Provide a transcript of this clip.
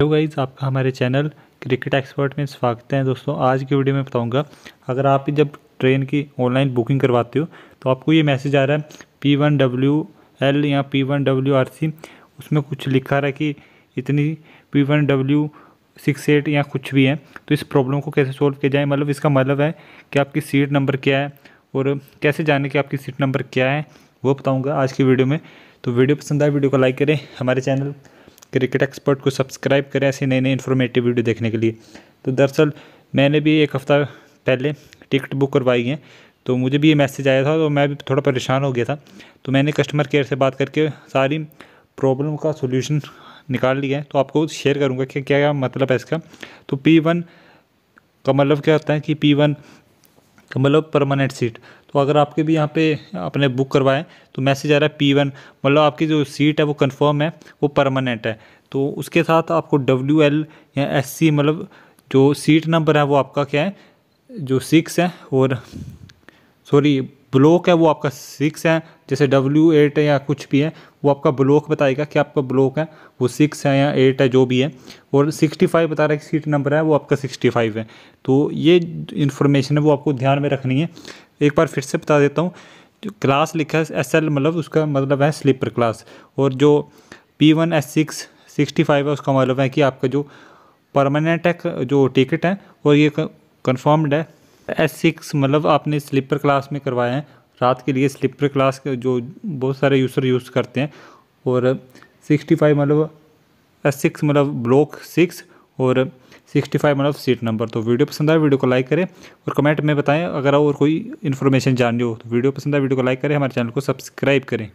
hello guys आपका हमारे channel Cricket expert में स्वागत है दोस्तों आज की वीडियो में बताऊंगा अगर आप जब ट्रेन की ऑनलाइन बुकिंग करवाते हो तो आपको ये मैसेज आ रहा है पी वन डब्ल्यू एल या P one W R C उसमें कुछ लिखा रहा है कि इतनी P one W six eight या कुछ भी है तो इस प्रॉब्लम को कैसे सॉल्व किया जाए मतलब इसका मतलब है कि आपकी सीट नंबर क्या है और कैसे जाने की आपकी सीट नंबर क्या है वो बताऊँगा आज की वीडियो में तो वीडियो पसंद आए वीडियो को लाइक करें हमारे चैनल क्रिकेट एक्सपर्ट को सब्सक्राइब करें ऐसी नई नई इन्फॉर्मेटिव वीडियो देखने के लिए तो दरअसल मैंने भी एक हफ़्ता पहले टिकट बुक करवाई है तो मुझे भी ये मैसेज आया था तो मैं भी थोड़ा परेशान हो गया था तो मैंने कस्टमर केयर से बात करके सारी प्रॉब्लम का सोल्यूशन निकाल लिया है तो आपको शेयर करूँगा कि क्या क्या मतलब है इसका तो पी वन का मतलब क्या होता है कि पी वन का मतलब परमानेंट सीट तो अगर आपके भी यहाँ पे अपने बुक करवाएं तो मैसेज आ रहा है पी वन मतलब आपकी जो सीट है वो कंफर्म है वो परमानेंट है तो उसके साथ आपको डब्ल्यू एल या एस सी मतलब जो सीट नंबर है वो आपका क्या है जो सिक्स है और सॉरी ब्लॉक है वो आपका सिक्स है जैसे डब्ल्यू एट है या कुछ भी है वो आपका ब्लॉक बताएगा कि आपका ब्लॉक है वो सिक्स है या एट है जो भी है और सिक्सटी फाइव बता रहा है कि सीट नंबर है वो आपका सिक्सटी फाइव है तो ये इन्फॉर्मेशन है वो आपको ध्यान में रखनी है एक बार फिर से बता देता हूँ क्लास लिखा है एस एल मतलब उसका मतलब है स्लीपर क्लास और जो P one S six sixty five है उसका मतलब है कि आपका जो परमानेंट है जो टिकट है और ये कन्फर्म्ड है एस सिक्स मतलब आपने स्लीपर क्लास में करवाए हैं रात के लिए स्लीपर क्लास के जो बहुत सारे यूज़र यूज़ करते हैं और सिक्सटी फाइव मतलब एस सिक्स मतलब ब्लॉक सिक्स और सिक्सटी फाइव मतलब सीट नंबर तो वीडियो पसंद आए वीडियो को लाइक करें और कमेंट में बताएं अगर और कोई इन्फॉर्मेशन जाननी हो तो वीडियो पसंद आए वीडियो को लाइक करें हमारे चैनल को सब्सक्राइब करें